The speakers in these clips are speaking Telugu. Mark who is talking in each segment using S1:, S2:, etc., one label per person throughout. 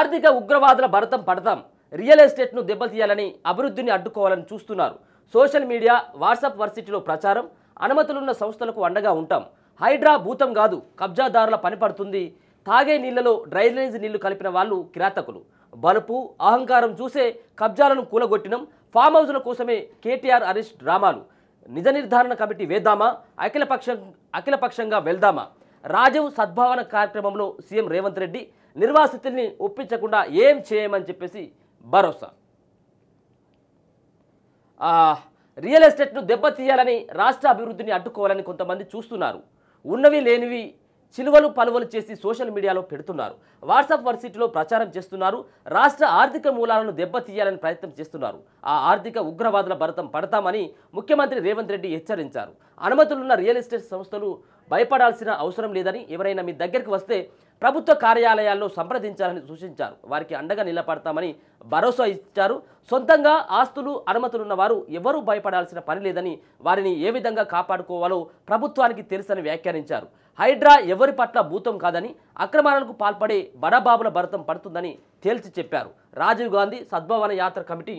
S1: ఆర్థిక ఉగ్రవాదుల భరతం పడతాం రియల్ ఎస్టేట్ను దెబ్బతీయాలని అభివృద్ధిని అడ్డుకోవాలని చూస్తున్నారు సోషల్ మీడియా వాట్సాప్ వర్సిటీలో ప్రచారం అనుమతులున్న సంస్థలకు అండగా ఉంటాం హైడ్రా భూతం కాదు కబ్జాదారుల పనిపడుతుంది తాగే నీళ్లలో డ్రైనేజ్ నీళ్లు కలిపిన వాళ్ళు కిరాతకులు బలుపు అహంకారం చూసే కబ్జాలను కూలగొట్టడం ఫామ్ హౌస్ల కోసమే కేటీఆర్ అరెస్ట్ డ్రామాలు నిజ నిర్ధారణ కమిటీ వేద్దామా అఖిలపక్షం అఖిలపక్షంగా వెళ్దామా రాజీవ్ సద్భావన కార్యక్రమంలో సీఎం రేవంత్ రెడ్డి నిర్వాసితుల్ని ఒప్పించకుండా ఏం చేయమని చెప్పేసి భరోసా రియల్ ఎస్టేట్ను దెబ్బతీయాలని రాష్ట్ర అభివృద్ధిని అడ్డుకోవాలని కొంతమంది చూస్తున్నారు ఉన్నవి లేనివి చిలువలు పలువలు చేసి సోషల్ మీడియాలో పెడుతున్నారు వాట్సాప్ వర్సిటీలో ప్రచారం చేస్తున్నారు రాష్ట్ర ఆర్థిక మూలాలను దెబ్బతీయాలని ప్రయత్నం చేస్తున్నారు ఆ ఆర్థిక ఉగ్రవాదుల భరతం పడతామని ముఖ్యమంత్రి రేవంత్ రెడ్డి హెచ్చరించారు అనుమతులున్న రియల్ ఎస్టేట్ సంస్థలు భయపడాల్సిన అవసరం లేదని ఎవరైనా మీ దగ్గరికి వస్తే ప్రభుత్వ కార్యాలయాల్లో సంప్రదించాలని సూచించారు వారికి అండగా నిలబడతామని భరోసా ఇచ్చారు సొంతంగా ఆస్తులు అనుమతులున్న వారు ఎవరూ భయపడాల్సిన పని లేదని వారిని ఏ విధంగా కాపాడుకోవాలో ప్రభుత్వానికి తెలుసని వ్యాఖ్యానించారు హైడ్రా ఎవరి పట్ల భూతం కాదని అక్రమాలకు పాల్పడే బడబాబుల భరతం పడుతుందని తేల్చి చెప్పారు రాజీవ్ గాంధీ సద్భావన యాత్ర కమిటీ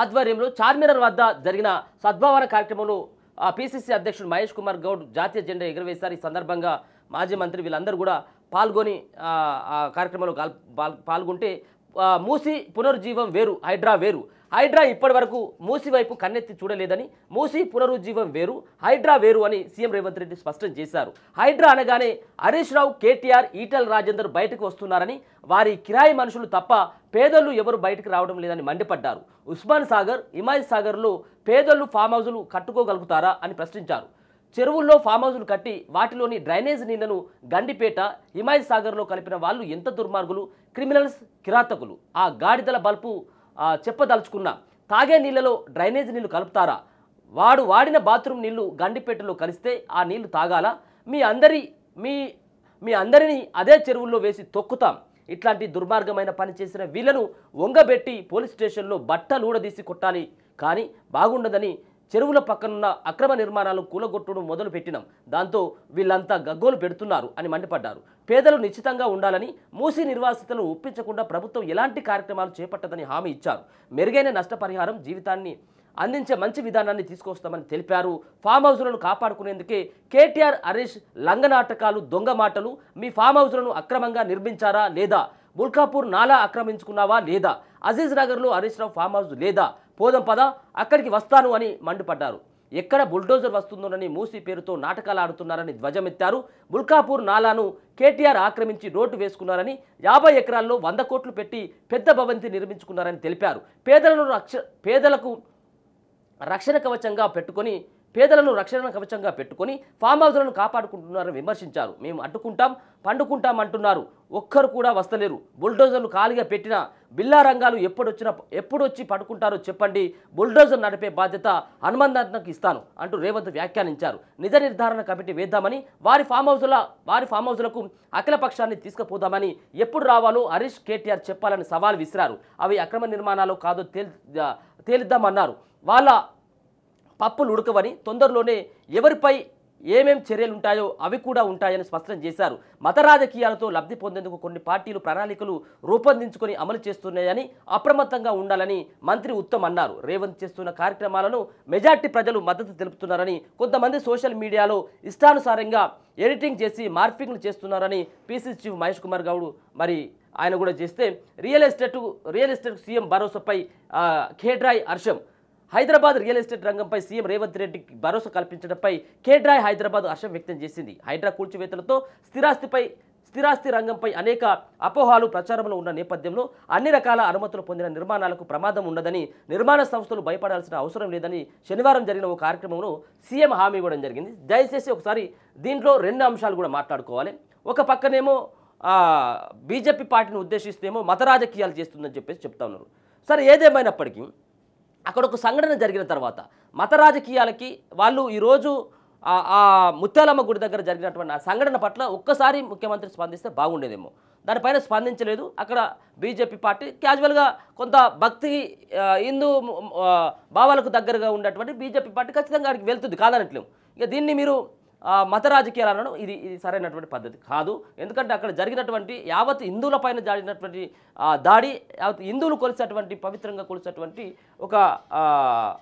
S1: ఆధ్వర్యంలో చార్మినార్ వద్ద జరిగిన సద్భావన కార్యక్రమంలో పిసిసి అధ్యక్షుడు మహేష్ కుమార్ గౌడ్ జాతీయ జెండా ఎగురవేశారు ఈ సందర్భంగా మాజీ మంత్రి వీళ్ళందరూ కూడా పాల్గొని ఆ కార్యక్రమంలో పాల్గొంటే మూసి పునరుజీవం వేరు హైడ్రా వేరు హైడ్రా ఇప్పటి వరకు మూసి వైపు కన్నెత్తి చూడలేదని మూసి పునరుజ్జీవం వేరు హైడ్రా వేరు అని సీఎం రేవంత్ రెడ్డి స్పష్టం చేశారు హైడ్రా అనగానే హరీష్ రావు కేటీఆర్ ఈటల్ రాజేందర్ బయటకు వస్తున్నారని వారి కిరాయి మనుషులు తప్ప పేదలు ఎవరు బయటకు రావడం లేదని మండిపడ్డారు ఉస్మాన్ సాగర్ ఇమాజ్ సాగర్లో పేదలు ఫామ్ హౌజులు కట్టుకోగలుగుతారా అని ప్రశ్నించారు చెరువుల్లో ఫామ్ హౌజులు కట్టి వాటిలోని డ్రైనేజ్ నీళ్లను గండిపేట హిమాయత్ సాగర్లో కలిపిన వాళ్ళు ఎంత దుర్మార్గులు క్రిమినల్స్ కిరాతకులు ఆ గాడిదల బల్పు చెప్పదలుచుకున్న తాగే నీళ్ళలో డ్రైనేజ్ నీళ్లు కలుపుతారా వాడు వాడిన బాత్రూమ్ నీళ్లు గండిపేటలో కలిస్తే ఆ నీళ్లు తాగాల మీ అందరి మీ మీ అందరినీ అదే చెరువుల్లో వేసి తొక్కుతాం ఇట్లాంటి దుర్మార్గమైన పని చేసిన వీళ్ళను వంగబెట్టి పోలీస్ స్టేషన్లో బట్టలు ఊడదీసి కొట్టాలి కానీ బాగుండదని చెరువుల పక్కనున్న అక్రమ నిర్మాణాలు కూలగొట్టడం మొదలు పెట్టినాం దాంతో వీళ్ళంతా గగ్గోలు పెడుతున్నారు అని మండిపడ్డారు పేదలు నిశ్చితంగా ఉండాలని మూసి నిర్వాసితులను ఒప్పించకుండా ప్రభుత్వం ఎలాంటి కార్యక్రమాలు చేపట్టదని హామీ ఇచ్చారు మెరుగైన నష్టపరిహారం జీవితాన్ని అందించే మంచి విధానాన్ని తీసుకొస్తామని తెలిపారు ఫామ్ హౌస్లను కాపాడుకునేందుకే కేటీఆర్ హరీష్ లంగనాటకాలు దొంగ మాటలు మీ ఫామ్ హౌజులను అక్రమంగా నిర్మించారా లేదా ముల్కాపూర్ నాలా ఆక్రమించుకున్నావా లేదా అజీజ్ నగర్లో హరీష్ రావు ఫామ్ హౌస్ లేదా పోదం పద అక్కడికి వస్తాను అని మండిపడ్డారు ఎక్కడ బుల్డోజర్ వస్తుందోనని మూసి పేరుతో నాటకాలు ఆడుతున్నారని ధ్వజమెత్తారు బుల్కాపూర్ నాలాను కేటీఆర్ ఆక్రమించి రోడ్డు వేసుకున్నారని యాభై ఎకరాల్లో వంద కోట్లు పెట్టి పెద్ద భవంతి నిర్మించుకున్నారని తెలిపారు పేదలను రక్ష పేదలకు రక్షణ కవచంగా పెట్టుకొని పేదలను రక్షణ కవచంగా పెట్టుకొని ఫామ్ హౌస్లను కాపాడుకుంటున్నారని విమర్శించారు మేము అడ్డుకుంటాం పండుకుంటాం అంటున్నారు ఒక్కరు కూడా వస్తలేరు బుల్డోజర్లు ఖాళీగా పెట్టిన బిల్లా రంగాలు ఎప్పుడొచ్చినా ఎప్పుడొచ్చి పడుకుంటారో చెప్పండి బుల్డోజర్ నడిపే బాధ్యత హనుమంతన్నకు ఇస్తాను అంటూ రేవంత్ వ్యాఖ్యానించారు నిజ నిర్ధారణ కమిటీ వేద్దామని వారి ఫామ్ హౌస్ల వారి ఫామ్ హౌస్లకు అఖిలపక్షాన్ని తీసుకుపోదామని ఎప్పుడు రావాలో హరీష్ కేటీఆర్ చెప్పాలని సవాల్ విసిరారు అవి అక్రమ నిర్మాణాలు కాదో తేల్ తేలిద్దామన్నారు వాళ్ళ పప్పులు ఉడకవని తొందరలోనే ఎవరిపై ఏమేం చర్యలు ఉంటాయో అవి కూడా ఉంటాయని స్పష్టం చేశారు మత రాజకీయాలతో లబ్ధి పొందేందుకు కొన్ని పార్టీలు ప్రణాళికలు రూపొందించుకొని అమలు చేస్తున్నాయని అప్రమత్తంగా ఉండాలని మంత్రి ఉత్తమ్ అన్నారు రేవంత్ చేస్తున్న కార్యక్రమాలను మెజార్టీ ప్రజలు మద్దతు తెలుపుతున్నారని కొంతమంది సోషల్ మీడియాలో ఇష్టానుసారంగా ఎడిటింగ్ చేసి మార్ఫింగ్లు చేస్తున్నారని పీసీ చీఫ్ మహేష్ కుమార్ గౌడ్ మరి ఆయన కూడా చేస్తే real estate real estate CM భరోసాపై ఖేడ్రాయ్ హర్షం హైదరాబాద్ రియల్ ఎస్టేట్ రంగంపై సీఎం రేవంత్ రెడ్డికి భరోసా కల్పించడంపై కేడ్రాయ్ హైదరాబాద్ హర్షం వ్యక్తం చేసింది హైడ్రా కూల్చివేతలతో స్థిరాస్తిపై స్థిరాస్తి రంగంపై అనేక అపోహాలు ప్రచారంలో ఉన్న నేపథ్యంలో అన్ని రకాల అనుమతులు పొందిన నిర్మాణాలకు ప్రమాదం ఉండదని నిర్మాణ సంస్థలు భయపడాల్సిన అవసరం లేదని శనివారం జరిగిన ఓ కార్యక్రమంలో సీఎం హామీ ఇవ్వడం జరిగింది దయచేసి ఒకసారి దీంట్లో రెండు అంశాలు కూడా మాట్లాడుకోవాలి ఒక పక్కనేమో బీజేపీ పార్టీని ఉద్దేశిస్తేమో మత రాజకీయాలు చేస్తుందని చెప్పేసి చెప్తా ఉన్నారు సరే ఏదేమైనప్పటికీ అక్కడ ఒక సంఘటన జరిగిన తర్వాత మత రాజకీయాలకి వాళ్ళు ఈరోజు ఆ ముత్యాలమ్మ గుడి దగ్గర జరిగినటువంటి ఆ సంఘటన పట్ల ఒక్కసారి ముఖ్యమంత్రి స్పందిస్తే బాగుండేదేమో దానిపైన స్పందించలేదు అక్కడ బీజేపీ పార్టీ క్యాజువల్గా కొంత భక్తి హిందూ భావాలకు దగ్గరగా ఉన్నటువంటి బీజేపీ పార్టీ ఖచ్చితంగా అక్కడికి వెళ్తుంది కాదనట్లేము ఇక దీన్ని మీరు మత రాజకీయాలను ఇది ఇది సరైనటువంటి పద్ధతి కాదు ఎందుకంటే అక్కడ జరిగినటువంటి యావత్ హిందువులపైన జరిగినటువంటి దాడి యావత్ హిందువులు కొలిసినటువంటి పవిత్రంగా కొలిసినటువంటి ఒక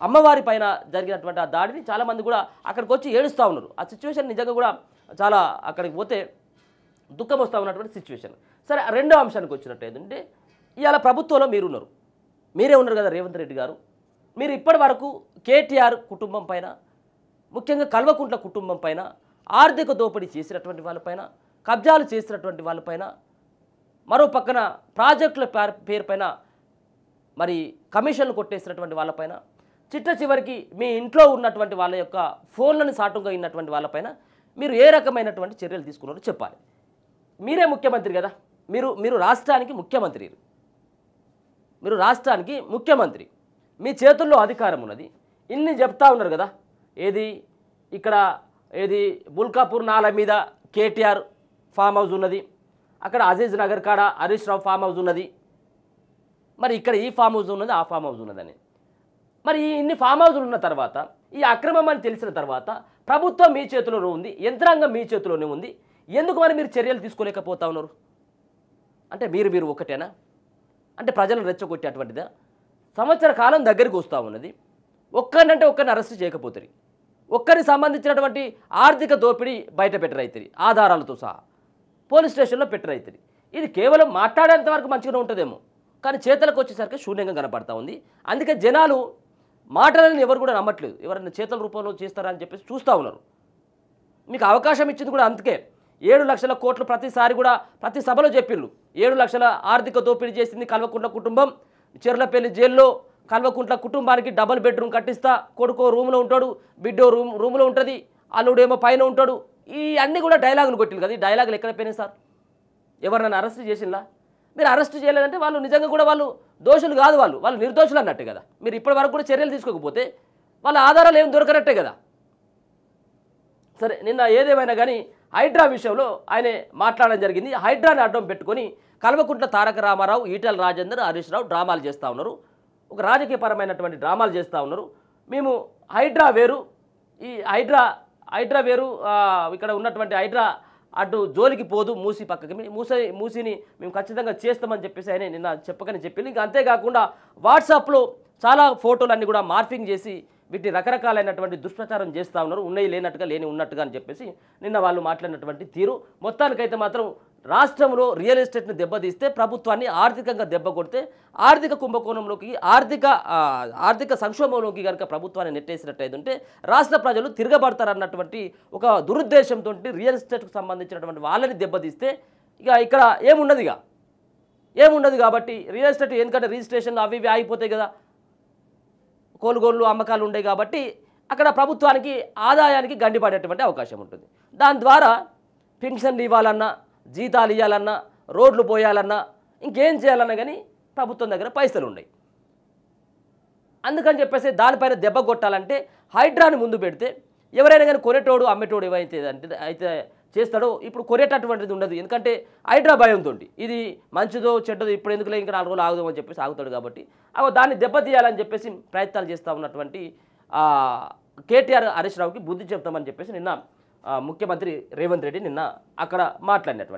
S1: అమ్మవారి పైన జరిగినటువంటి ఆ దాడిని చాలామంది కూడా అక్కడికి వచ్చి ఏడుస్తూ ఉన్నారు ఆ సిచ్యువేషన్ నిజంగా కూడా చాలా అక్కడికి పోతే దుఃఖం వస్తూ ఉన్నటువంటి సిచ్యువేషన్ సరే రెండో అంశానికి వచ్చినట్టు ఏంటంటే ఇవాళ ప్రభుత్వంలో మీరు ఉన్నారు మీరే ఉన్నారు కదా రేవంత్ రెడ్డి గారు మీరు ఇప్పటి వరకు కేటీఆర్ కుటుంబం పైన ముఖ్యంగా కల్వకుంట్ల కుటుంబం పైన ఆర్థిక దోపిడీ చేసినటువంటి వాళ్ళపైన కబ్జాలు చేసినటువంటి వాళ్ళపైన మరో పక్కన ప్రాజెక్టుల పేరు పైన మరి కమిషన్లు కొట్టేసినటువంటి వాళ్ళపైన చిట్ట చివరికి మీ ఇంట్లో ఉన్నటువంటి వాళ్ళ యొక్క ఫోన్లను సాటుగా ఉన్నటువంటి వాళ్ళపైన మీరు ఏ రకమైనటువంటి చర్యలు తీసుకున్నారో చెప్పాలి మీరే ముఖ్యమంత్రి కదా మీరు మీరు రాష్ట్రానికి ముఖ్యమంత్రి మీరు రాష్ట్రానికి ముఖ్యమంత్రి మీ చేతుల్లో అధికారం ఉన్నది ఇన్ని చెప్తా ఉన్నారు కదా ఏది ఇక్కడ ఏది బుల్కాపూర్ నాల మీద కేటీఆర్ ఫామ్ హౌస్ ఉన్నది అక్కడ అజీజ్ నగర్ కాడ హరీష్ రావు ఫామ్ హౌస్ ఉన్నది మరి ఇక్కడ ఈ ఫామ్ హౌస్ ఉన్నది ఆ ఫామ్ హౌస్ ఉన్నదని మరి ఈ ఇన్ని ఫామ్ హౌస్లు ఉన్న తర్వాత ఈ అక్రమం అని తెలిసిన తర్వాత ప్రభుత్వం మీ చేతిలోనే ఉంది యంత్రాంగం మీ చేతిలోనే ఉంది ఎందుకు మరి మీరు చర్యలు తీసుకోలేకపోతా ఉన్నారు అంటే మీరు మీరు ఒకటేనా అంటే ప్రజలను రెచ్చగొట్టేటువంటిదా సంవత్సర కాలం దగ్గరికి వస్తూ ఉన్నది ఒక్కరినంటే ఒక్కరిని అరెస్ట్ చేయకపోతుంది ఒక్కరికి సంబంధించినటువంటి ఆర్థిక దోపిడీ బయట పెట్టరైతుంది ఆధారాలతో సహా పోలీస్ స్టేషన్లో పెట్టరైతుంది ఇది కేవలం మాట్లాడేంత వరకు మంచిగానే ఉంటుందేమో కానీ చేతలకు వచ్చేసరికి శూన్యంగా కనపడతా ఉంది అందుకే జనాలు మాటలని ఎవరు కూడా నమ్మట్లేదు ఎవరైనా చేతల రూపంలో చేస్తారని చెప్పేసి చూస్తూ ఉన్నారు మీకు అవకాశం ఇచ్చింది కూడా అందుకే ఏడు లక్షల కోట్లు ప్రతిసారి కూడా ప్రతి సభలో చెప్పిండ్రు ఏడు లక్షల ఆర్థిక దోపిడీ చేసింది కల్వకుంట్ల కుటుంబం చెర్లపల్లి జైల్లో కల్వకుంట్ల కుటుంబానికి డబుల్ బెడ్రూమ్ కట్టిస్తా కొడుకో రూమ్లో ఉంటాడు బిడ్డో రూమ్ రూమ్లో ఉంటుంది అల్లుడేమో పైన ఉంటాడు ఈ అన్నీ కూడా డైలాగులు కొట్టింది కదా ఈ డైలాగులు ఎక్కడ పోయినాయి సార్ ఎవరు నన్ను అరెస్ట్ చేసిందా మీరు అరెస్ట్ చేయలేదంటే వాళ్ళు నిజంగా కూడా వాళ్ళు దోషులు కాదు వాళ్ళు వాళ్ళు నిర్దోషులు అన్నట్టు కదా మీరు ఇప్పటి వరకు కూడా చర్యలు తీసుకోకపోతే వాళ్ళ ఆధారాలు ఏం దొరకనట్టే కదా సరే నిన్న ఏదేమైనా కానీ హైడ్రా విషయంలో ఆయన మాట్లాడడం జరిగింది హైడ్రాని అడ్డం పెట్టుకొని కల్వకుంట్ల తారక రామారావు ఈటల రాజేందర్ హరీష్ రావు డ్రామాలు చేస్తూ ఉన్నారు ఒక రాజకీయపరమైనటువంటి డ్రామాలు చేస్తూ ఉన్నారు మేము హైడ్రా వేరు ఈ హైడ్రా హైడ్రా వేరు ఇక్కడ ఉన్నటువంటి హైడ్రా అటు జోలికి పోదు మూసి పక్కకి మూసీ మూసిని మేము ఖచ్చితంగా చేస్తామని చెప్పేసి ఆయన నిన్న చెప్పకని చెప్పింది ఇంకా అంతేకాకుండా వాట్సాప్లో చాలా ఫోటోలన్నీ కూడా మార్పింగ్ చేసి వీటి రకరకాలైనటువంటి దుష్ప్రచారం చేస్తూ ఉన్నారు ఉన్నాయి లేనట్టుగా లేని ఉన్నట్టుగా అని చెప్పేసి నిన్న వాళ్ళు మాట్లాడినటువంటి తీరు మొత్తానికైతే మాత్రం రాష్ట్రంలో రియల్ ఎస్టేట్ను దెబ్బతీస్తే ప్రభుత్వాన్ని ఆర్థికంగా దెబ్బ కొడితే ఆర్థిక కుంభకోణంలోకి ఆర్థిక ఆర్థిక సంక్షోభంలోకి కనుక ప్రభుత్వాన్ని నెట్టేసినట్టయితే రాష్ట్ర ప్రజలు తిరగబడతారన్నటువంటి ఒక దురుద్దేశంతో రియల్ ఎస్టేట్కు సంబంధించినటువంటి వాళ్ళని దెబ్బతీస్తే ఇక ఇక్కడ ఏమున్నది ఇక ఏముండదు కాబట్టి రియల్ ఎస్టేట్ ఎందుకంటే రిజిస్ట్రేషన్లు అవి ఇవి ఆగిపోతాయి కదా కోలుగోళ్ళు అమ్మకాలు ఉండేవి కాబట్టి అక్కడ ప్రభుత్వానికి ఆదాయానికి గండిపడేటువంటి అవకాశం ఉంటుంది దాని ద్వారా పెన్షన్లు ఇవ్వాలన్నా జీతాలు ఇవ్వాలన్నా రోడ్లు పోయాలన్నా ఇంకేం చేయాలన్నా కానీ ప్రభుత్వం దగ్గర పైసలు ఉన్నాయి అందుకని చెప్పేసి దానిపైన దెబ్బ కొట్టాలంటే హైడ్రాని ముందు పెడితే ఎవరైనా కానీ కొనేటోడు అమ్మేటోడు ఏమైతే అంటే అయితే చేస్తాడో ఇప్పుడు కొనేటటువంటిది ఉండదు ఎందుకంటే హైడ్రా భయంతో ఇది మంచిదో చెడ్డదో ఇప్పుడు ఎందుకులే ఇంకా నాలుగు రోజులు ఆగుదామని చెప్పేసి ఆగుతాడు కాబట్టి అవి దాన్ని దెబ్బతీయాలని చెప్పేసి ప్రయత్నాలు చేస్తూ ఉన్నటువంటి కేటీఆర్ హరీష్ రావుకి బుద్ధి చెప్తామని చెప్పేసి నిన్న ముఖ్యమంత్రి రేవంత్ రెడ్డి నిన్న అక్కడ మాట్లాడినటువంటి